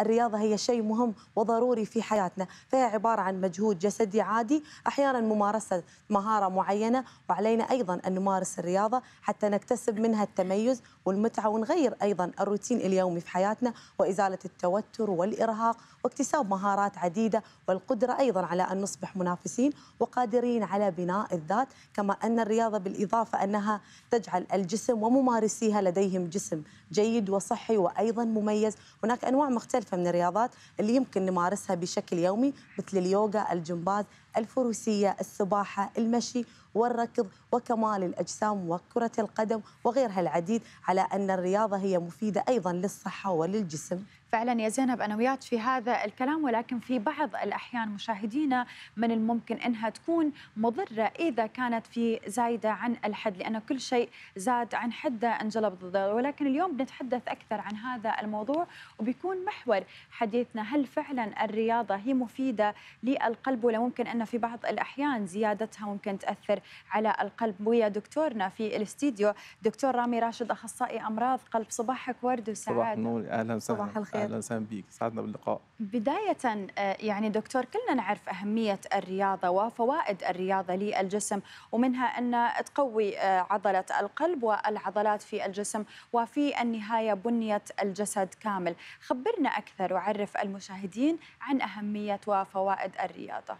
الرياضة هي شيء مهم وضروري في حياتنا فهي عبارة عن مجهود جسدي عادي أحيانا ممارسة مهارة معينة وعلينا أيضا أن نمارس الرياضة حتى نكتسب منها التميز والمتعة ونغير أيضا الروتين اليومي في حياتنا وإزالة التوتر والإرهاق واكتساب مهارات عديدة والقدرة أيضا على أن نصبح منافسين وقادرين على بناء الذات كما أن الرياضة بالإضافة أنها تجعل الجسم وممارسيها لديهم جسم جيد وصحي وأيضا مميز هناك أنواع مختلفة مختلفة من الرياضات اللي يمكن نمارسها بشكل يومي مثل اليوغا الجمباز الفروسية السباحة المشي والركض وكمال الأجسام وكرة القدم وغيرها العديد على أن الرياضة هي مفيدة أيضا للصحة وللجسم فعلا يا زينب أنا وياك في هذا الكلام ولكن في بعض الأحيان مشاهدينا من الممكن أنها تكون مضرة إذا كانت في زايدة عن الحد لأن كل شيء زاد عن حده انجلب ضد ولكن اليوم بنتحدث أكثر عن هذا الموضوع وبيكون محور حديثنا هل فعلا الرياضة هي مفيدة للقلب ولا ممكن أن في بعض الأحيان زيادتها ممكن تأثر على القلب ويا دكتورنا في الاستديو دكتور رامي راشد أخصائي أمراض قلب صباحك ورد وسعادة صباح النور أهلا وسهلا صباح الخير أهلا وسهلا بك سعدنا باللقاء بداية آه، يعني دكتور كلنا نعرف أهمية الرياضة وفوائد الرياضة للجسم ومنها أن تقوي آه، عضلة القلب والعضلات في الجسم وفي النهاية بنية الجسد كامل خبرنا أكثر وعرف المشاهدين عن أهمية وفوائد الرياضة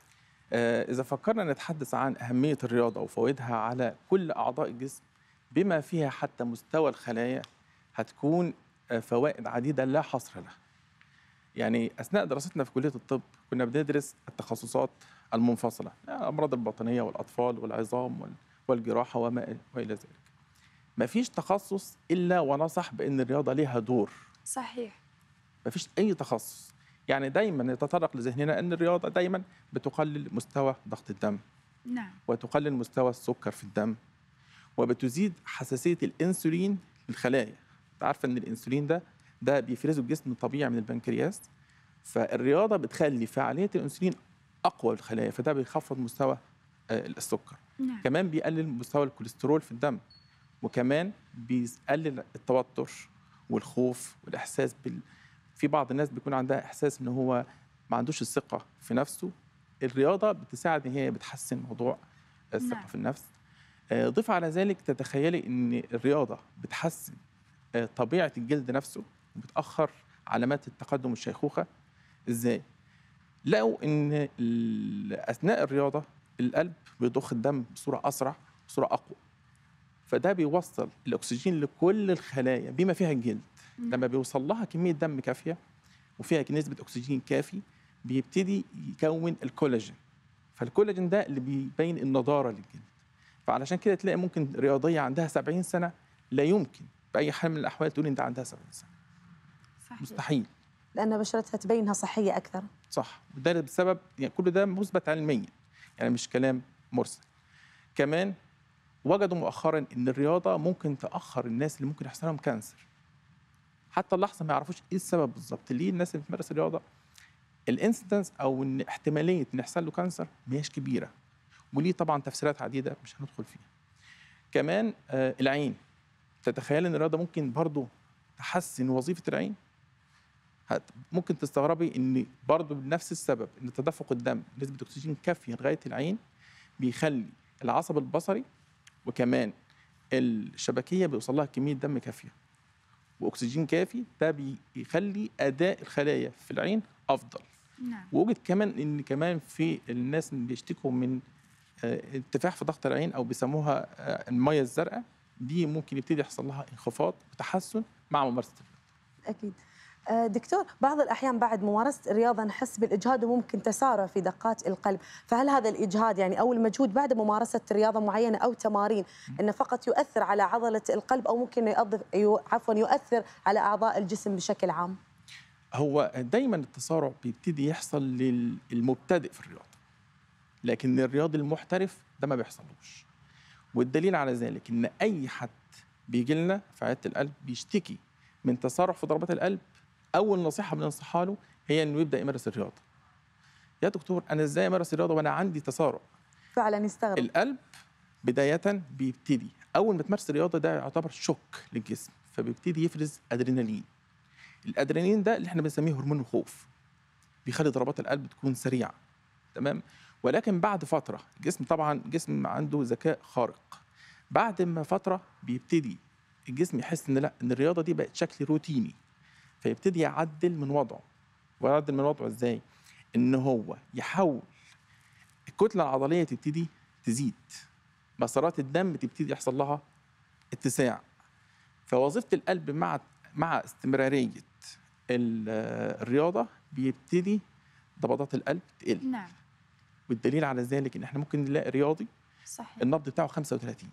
آه، إذا فكرنا نتحدث عن أهمية الرياضة وفوائدها على كل أعضاء الجسم بما فيها حتى مستوى الخلايا هتكون آه، فوائد عديدة لا حصر لها يعني أثناء دراستنا في كلية الطب كنا بندرس التخصصات المنفصلة الأمراض الباطنية والأطفال والعظام والجراحة وما وإلى ذلك ما فيش تخصص إلا ونصح بأن الرياضة ليها دور صحيح ما فيش أي تخصص يعني دايما يتطرق لذهننا أن الرياضة دايما بتقلل مستوى ضغط الدم نعم. وتقلل مستوى السكر في الدم وبتزيد حساسية الأنسولين للخلايا عارفة أن الأنسولين ده ده بيفرزه الجسم الطبيعي من البنكرياس فالرياضة بتخلي فعالية الأنسولين أقوى للخلايا فده بيخفض مستوى آه، السكر نعم. كمان بيقلل مستوى الكوليسترول في الدم وكمان بيقلل التوتر والخوف والإحساس بال في بعض الناس بيكون عندها احساس ان هو ما عندوش الثقه في نفسه الرياضه بتساعد ان هي بتحسن موضوع الثقه نعم. في النفس آه، ضيف على ذلك تتخيلي ان الرياضه بتحسن آه، طبيعه الجلد نفسه وبتاخر علامات التقدم والشيخوخه ازاي لقوا ان اثناء الرياضه القلب بيضخ الدم بصوره اسرع بصوره اقوى فده بيوصل الاكسجين لكل الخلايا بما فيها الجلد لما بيوصل لها كميه دم كافيه وفيها نسبه اكسجين كافي بيبتدي يكون الكولاجين فالكولاجين ده اللي بيبين النضاره للجلد فعلشان كده تلاقي ممكن رياضيه عندها 70 سنه لا يمكن باي حال من الاحوال تقول انت عندها 70 سنه صحيح. مستحيل لان بشرتها تبينها صحيه اكثر صح وده بسبب يعني كل ده مثبت علميا يعني مش كلام مرسل كمان وجدوا مؤخرا ان الرياضه ممكن تاخر الناس اللي ممكن يحصل لهم كانسر حتى اللحظه ما يعرفوش ايه السبب بالظبط ليه الناس اللي بتمارس الرياضه الانستنس او ان احتماليه ان يحصل له كانسر ما كبيره وليه طبعا تفسيرات عديده مش هندخل فيها كمان آه العين تتخيل ان الرياضه ممكن برضه تحسن وظيفه العين ممكن تستغربي ان برضه بنفس السبب ان تدفق الدم نسبه اكسجين كافيه لغايه العين بيخلي العصب البصري وكمان الشبكيه بيوصل لها كميه دم كافيه واكسجين كافي ده بيخلي اداء الخلايا في العين افضل نعم. ووجد كمان ان كمان في الناس بيشتكوا من ارتفاع آه، في ضغط العين او بيسموها آه، الميه الزرقاء دي ممكن يبتدي يحصل لها انخفاض وتحسن مع ممارسه الرياضه اكيد آه، دكتور بعض الأحيان بعد ممارسة الرياضة نحس بالإجهاد وممكن تسارع في دقات القلب فهل هذا الإجهاد يعني أو المجهود بعد ممارسة رياضة معينة أو تمارين أنه فقط يؤثر على عضلة القلب أو ممكن يؤضف عفوا يؤثر على أعضاء الجسم بشكل عام هو دايما التسارع بيبتدي يحصل للمبتدئ في الرياضة لكن الرياضي المحترف ده ما بيحصلوش والدليل على ذلك ان اي حد بيجي لنا في عياده القلب بيشتكي من تسارع في ضربات القلب اول نصيحه بننصحها له هي انه يبدا يمارس الرياضه يا دكتور انا ازاي امارس الرياضه وانا عندي تسارع فعلا يستغرب القلب بدايه بيبتدي اول ما تمارس الرياضه ده يعتبر شوك للجسم فبيبتدي يفرز ادرينالين الادرينالين ده اللي احنا بنسميه هرمون الخوف بيخلي ضربات القلب تكون سريعه تمام ولكن بعد فتره الجسم طبعا جسم عنده ذكاء خارق بعد ما فتره بيبتدي الجسم يحس ان لا ان الرياضه دي بقت شكل روتيني فيبتدي يعدل من وضعه ويعدل من وضعه ازاي ان هو يحول الكتله العضليه تبتدي تزيد مسارات الدم تبتدي يحصل لها اتساع فوظيفه القلب مع مع استمراريه الرياضه بيبتدي ضبطات القلب تقل نعم والدليل على ذلك ان احنا ممكن نلاقي رياضي صحيح النبض بتاعه 35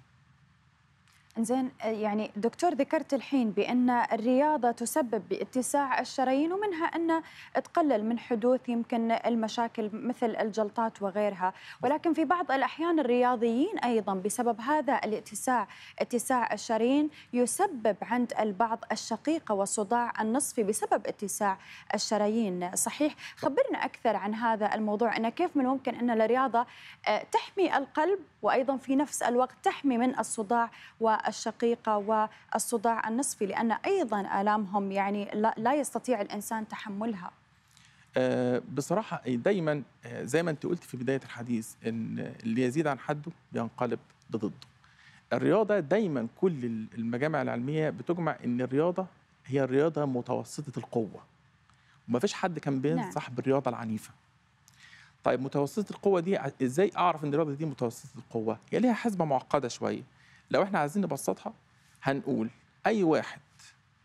زين آه، يعني دكتور ذكرت الحين بان الرياضه تسبب باتساع الشرايين ومنها ان تقلل من حدوث يمكن المشاكل مثل الجلطات وغيرها، ولكن في بعض الاحيان الرياضيين ايضا بسبب هذا الاتساع اتساع الشرايين يسبب عند البعض الشقيقه والصداع النصفي بسبب اتساع الشرايين، صحيح؟ خبرنا اكثر عن هذا الموضوع ان كيف من الممكن ان الرياضه آه، تحمي القلب وأيضا في نفس الوقت تحمي من الصداع والشقيقة والصداع النصفي لأن أيضا آلامهم يعني لا يستطيع الإنسان تحملها آه، بصراحة دايما آه، زي ما أنت قلت في بداية الحديث إن اللي يزيد عن حده بينقلب بضده الرياضة دايما كل المجامع العلمية بتجمع إن الرياضة هي الرياضة متوسطة القوة وما فيش حد كان نعم. بينصح نعم. بالرياضة العنيفة طيب متوسطه القوه دي ازاي اعرف ان الرياضه دي متوسطه القوه هي ليها حسبه معقده شويه لو احنا عايزين نبسطها هنقول اي واحد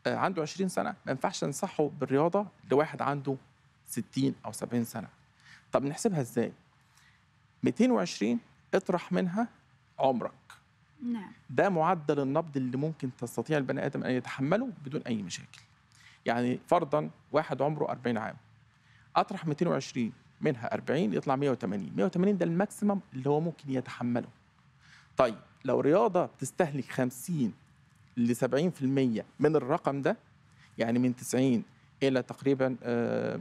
آه، عنده 20 سنه ما ينفعش ننصحه بالرياضه لواحد عنده 60 او 70 سنه طب نحسبها ازاي 220 اطرح منها عمرك نعم ده معدل النبض اللي ممكن تستطيع البني ادم ان يتحمله بدون اي مشاكل يعني فرضا واحد عمره 40 عام اطرح 220 منها 40 يطلع 180 180 ده الماكسيمم اللي هو ممكن يتحمله طيب لو رياضه بتستهلك 50 ل 70% من الرقم ده يعني من 90 الى تقريبا 70% آه،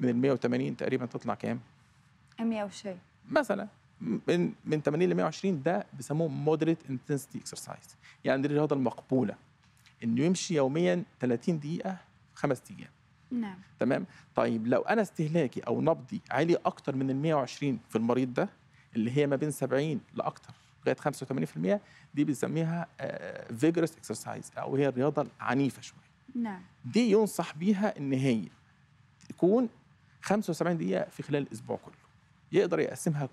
من ال 180 تقريبا تطلع كام 100 وشيء مثلا من من 80 ل 120 ده بيسموه مودريت انتنسيتي اكسرسايز يعني دي الرياضه المقبوله انه يمشي يوميا 30 دقيقه خمس ايام نعم تمام طيب لو انا استهلاكي او نبضي عالي اكتر من ال 120 في المريض ده اللي هي ما بين 70 لاكتر لغايه 85% دي بنسميها فيجرس آه، اكسرسايز او هي الرياضه العنيفه شويه نعم دي ينصح بيها ان هي تكون 75 دقيقه في خلال الاسبوع كله يقدر يقسمها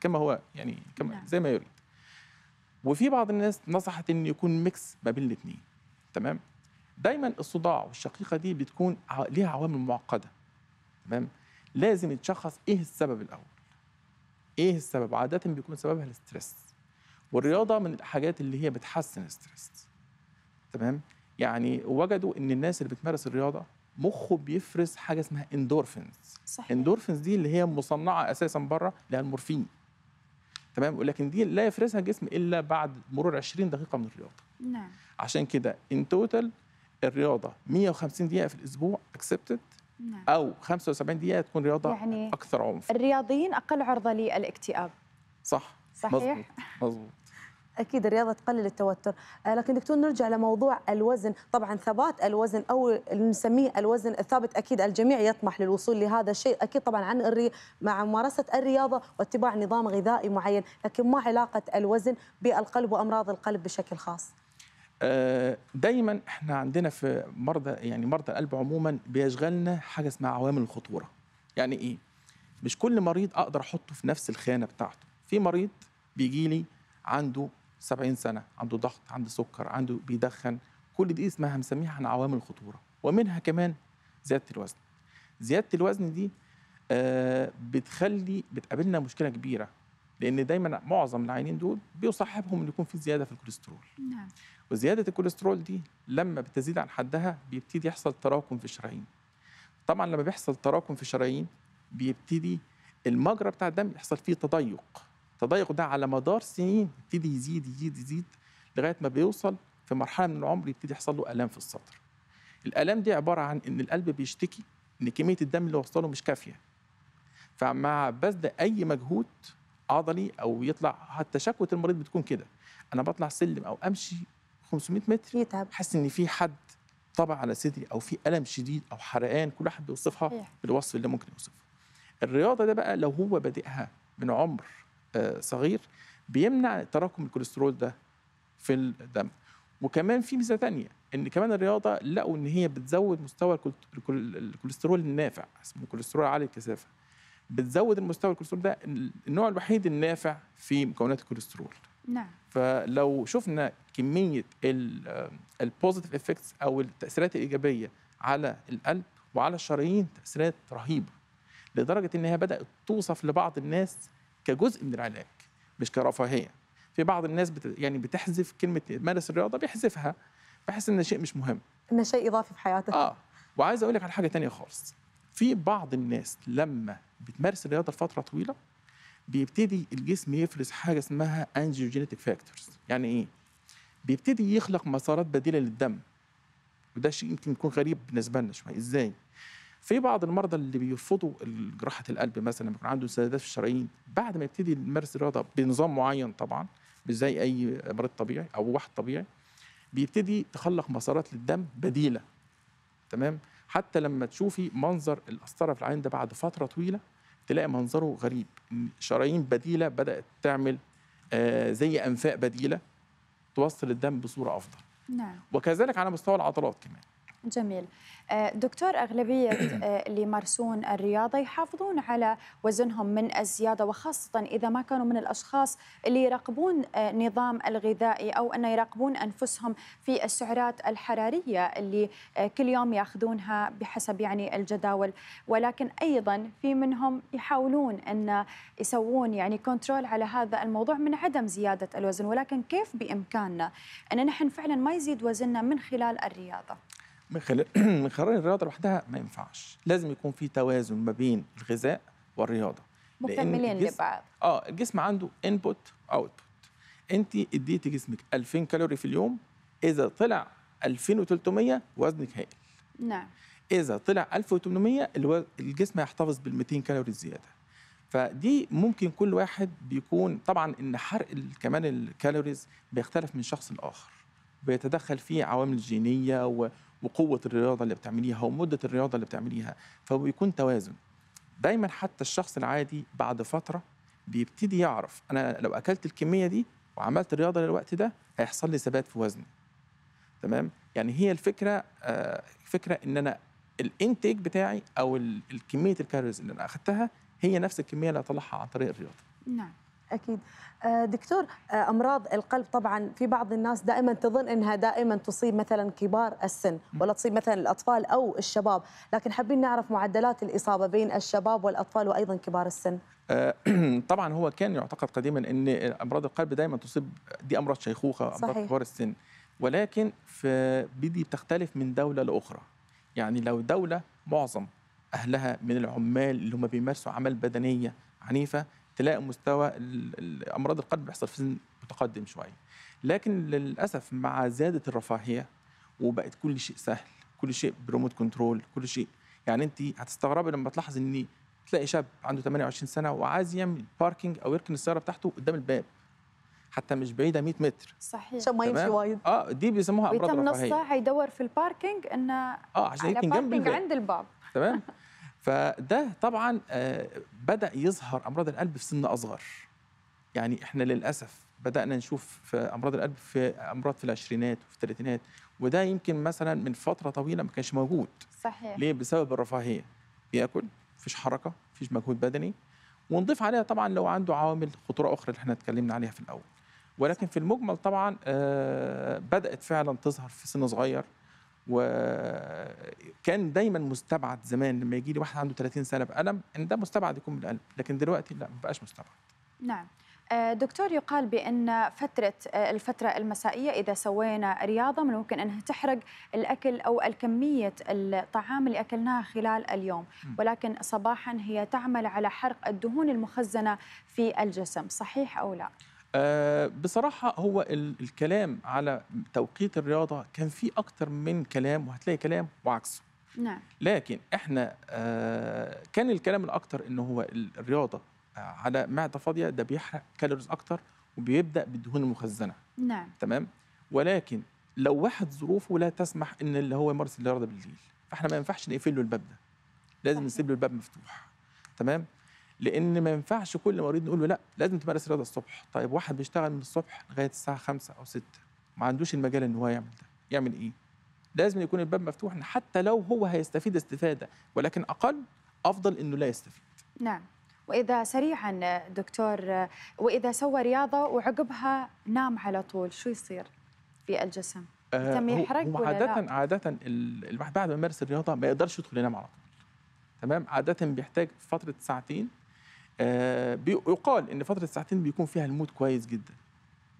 كما هو يعني كما نعم. زي ما يريد وفي بعض الناس نصحت ان يكون ميكس ما بين الاثنين تمام دايما الصداع والشقيقه دي بتكون ليها عوامل معقده تمام لازم يتشخص ايه السبب الاول ايه السبب عاده بيكون سببها الاسترس والرياضه من الحاجات اللي هي بتحسن الاسترس تمام يعني وجدوا ان الناس اللي بتمارس الرياضه مخه بيفرز حاجه اسمها اندورفينز صحيح. اندورفينز دي اللي هي مصنعه اساسا بره لها المورفين تمام ولكن دي لا يفرزها الجسم الا بعد مرور 20 دقيقه من الرياضه نعم عشان كده ان توتال الرياضه 150 دقيقه في الاسبوع اكسبتد نعم. او 75 دقيقه تكون رياضه يعني اكثر عنف الرياضيين اقل عرضه للاكتئاب صح صحيح مظبوط مظبوط اكيد الرياضه تقلل التوتر آه، لكن دكتور نرجع لموضوع الوزن طبعا ثبات الوزن او نسميه الوزن الثابت اكيد الجميع يطمح للوصول لهذا الشيء اكيد طبعا عن الري... مع ممارسه الرياضه واتباع نظام غذائي معين لكن ما علاقه الوزن بالقلب وامراض القلب بشكل خاص آه، دايما احنا عندنا في مرضى يعني مرضى القلب عموما بيشغلنا حاجه اسمها عوامل الخطوره يعني ايه مش كل مريض اقدر احطه في نفس الخانه بتاعته في مريض بيجي لي عنده 70 سنه عنده ضغط عنده سكر عنده بيدخن كل دي اسمها هنسميها عن عوامل الخطوره ومنها كمان زياده الوزن زياده الوزن دي آه، بتخلي بتقابلنا مشكله كبيره لان دايما معظم العينين دول بيصاحبهم ان يكون في زياده في الكوليسترول نعم وزياده الكوليسترول دي لما بتزيد عن حدها بيبتدي يحصل تراكم في الشرايين طبعا لما بيحصل تراكم في الشرايين بيبتدي المجرى بتاع الدم يحصل فيه تضيق التضيق ده على مدار سنين يبتدي يزيد يزيد يزيد لغايه ما بيوصل في مرحله من العمر يبتدي يحصل له الام في الصدر الالام دي عباره عن ان القلب بيشتكي ان كميه الدم اللي وصله مش كافيه فمع بذل اي مجهود عضلي او يطلع حتى شكوى المريض بتكون كده انا بطلع سلم او امشي 500 متر يتعب حاسس ان في حد طبع على صدري او في الم شديد او حرقان كل واحد بيوصفها بالوصف اللي ممكن يوصفه الرياضه ده بقى لو هو بادئها من عمر آه، صغير بيمنع تراكم الكوليسترول ده في الدم وكمان في ميزه ثانيه ان كمان الرياضه لقوا ان هي بتزود مستوى الكوليسترول النافع اسمه كوليسترول عالي الكثافه بتزود المستوى الكوليسترول ده النوع الوحيد النافع في مكونات الكوليسترول نعم فلو شفنا كميه البوزيتيف افكتس آه، او التاثيرات الايجابيه على القلب وعلى الشرايين تاثيرات رهيبه لدرجه ان هي بدات توصف لبعض الناس كجزء من العلاج مش كرفاهيه في بعض الناس بت يعني بتحذف كلمه مارس الرياضه بيحذفها بحس ان شيء مش مهم ان شيء اضافي في حياتك اه وعايز اقول لك على حاجه تانية خالص في بعض الناس لما بتمارس الرياضه لفتره طويله بيبتدي الجسم يفرز حاجه اسمها انجيوجينيتك فاكتورز يعني ايه بيبتدي يخلق مسارات بديله للدم وده شيء يمكن يكون غريب بالنسبه لنا شويه ازاي في بعض المرضى اللي بيرفضوا جراحه القلب مثلا بيكون عنده سدادات في الشرايين بعد ما يبتدي يمارس الرياضه بنظام معين طبعا مش زي اي مريض طبيعي او واحد طبيعي بيبتدي تخلق مسارات للدم بديله تمام حتى لما تشوفي منظر القسطره في العين ده بعد فتره طويله تلاقي منظره غريب شرايين بديله بدات تعمل آه زي انفاق بديله توصل الدم بصوره افضل نعم وكذلك على مستوى العضلات كمان جميل آه، دكتور أغلبية آه، اللي يمارسون الرياضة يحافظون على وزنهم من الزيادة وخاصة إذا ما كانوا من الأشخاص اللي يراقبون آه، نظام الغذائي أو أن يراقبون أنفسهم في السعرات الحرارية اللي كل يوم يأخذونها بحسب يعني الجداول ولكن أيضا في منهم يحاولون أن يسوون يعني كنترول على هذا الموضوع من عدم زيادة الوزن ولكن كيف بإمكاننا أن نحن فعلا ما يزيد وزننا من خلال الرياضة من خلال من خلال الرياضه لوحدها ما ينفعش لازم يكون في توازن ما بين الغذاء والرياضه مكملين لبعض اه الجسم عنده انبوت اوتبوت انت اديتي جسمك 2000 كالوري في اليوم اذا طلع 2300 وزنك هائل نعم اذا طلع 1800 الجسم هيحتفظ بال 200 كالوري زياده فدي ممكن كل واحد بيكون طبعا ان حرق كمان الكالوريز بيختلف من شخص لاخر بيتدخل فيه عوامل جينيه و... وقوه الرياضه اللي بتعمليها ومده الرياضه اللي بتعمليها فبيكون توازن دايما حتى الشخص العادي بعد فتره بيبتدي يعرف انا لو اكلت الكميه دي وعملت الرياضه للوقت ده هيحصل لي ثبات في وزني تمام يعني هي الفكره آه، فكره ان انا الانتيك بتاعي او الكميه الكالوريز اللي انا اخدتها هي نفس الكميه اللي أطلعها عن طريق الرياضه نعم اكيد آه، دكتور آه، امراض القلب طبعا في بعض الناس دائما تظن انها دائما تصيب مثلا كبار السن ولا تصيب مثلا الاطفال او الشباب لكن حابين نعرف معدلات الاصابه بين الشباب والاطفال وايضا كبار السن آه، طبعا هو كان يعتقد قديما ان امراض القلب دائما تصيب دي امراض شيخوخه امراض كبار السن ولكن في بدي بتختلف من دوله لاخرى يعني لو دوله معظم اهلها من العمال اللي هم بيمارسوا اعمال بدنيه عنيفه تلاقي مستوى امراض القلب بيحصل في سن متقدم شويه لكن للاسف مع زياده الرفاهيه وبقت كل شيء سهل كل شيء بريموت كنترول كل شيء يعني انت هتستغربي لما تلاحظ ان تلاقي شاب عنده 28 سنه وعايز يعمل باركينج او يركن السياره بتاعته قدام الباب حتى مش بعيده 100 متر صحيح عشان ما يمشي وايد اه دي بيسموها امراض رفاهيه ويتم نص ساعه يدور في الباركينج انه اه عشان يمكن جنب الباب عند الباب تمام فده طبعا آه، بدا يظهر امراض القلب في سن اصغر يعني احنا للاسف بدانا نشوف في امراض القلب في امراض في العشرينات وفي الثلاثينات وده يمكن مثلا من فتره طويله ما كانش موجود صحيح ليه بسبب الرفاهيه بياكل مفيش حركه مفيش مجهود بدني ونضيف عليها طبعا لو عنده عوامل خطوره اخرى اللي احنا اتكلمنا عليها في الاول ولكن في المجمل طبعا آه، بدات فعلا تظهر في سن صغير وكان دايما مستبعد زمان لما يجي لي واحد عنده 30 سنه بألم ان ده مستبعد يكون بالألم لكن دلوقتي لا ما بقاش مستبعد نعم آه، دكتور يقال بأن فترة آه، الفترة المسائية إذا سوينا رياضة من الممكن أنها تحرق الأكل أو الكمية الطعام اللي أكلناها خلال اليوم ولكن صباحا هي تعمل على حرق الدهون المخزنة في الجسم صحيح أو لا؟ آه، بصراحة هو الكلام على توقيت الرياضة كان فيه أكتر من كلام وهتلاقي كلام وعكسه نعم لكن احنا آه، كان الكلام الأكتر إن هو الرياضة آه، على معدة فاضية ده بيحرق كالوريز أكتر وبيبدأ بالدهون المخزنة نعم تمام ولكن لو واحد ظروفه لا تسمح إن اللي هو يمارس الرياضة بالليل فاحنا ما ينفعش نقفل له الباب ده لازم نسيب له الباب مفتوح تمام لان ما ينفعش كل مريض نقول له لا لازم تمارس رياضه الصبح طيب واحد بيشتغل من الصبح لغايه الساعه 5 او 6 ما عندوش المجال ان هو يعمل ده يعمل ايه لازم يكون الباب مفتوح حتى لو هو هيستفيد استفاده ولكن اقل افضل انه لا يستفيد نعم واذا سريعا دكتور واذا سوى رياضه وعقبها نام على طول شو يصير في الجسم آه، تم يحرق ولا عادة لا؟ عادة الواحد بعد ما يمارس الرياضة ما يقدرش يدخل ينام على طول تمام عادة بيحتاج فترة ساعتين آه، يقال ان فتره الساعتين بيكون فيها المود كويس جدا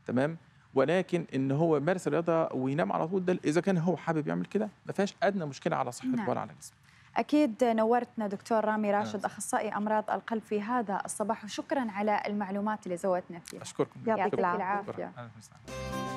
تمام ولكن ان هو يمارس الرياضه وينام على طول ده اذا كان هو حابب يعمل كده ما فيهاش ادنى مشكله على صحته نعم. ولا على جسمه أكيد نورتنا دكتور رامي راشد نعم. أخصائي أمراض القلب في هذا الصباح وشكرا على المعلومات اللي زودتنا فيها أشكركم يعطيك العافية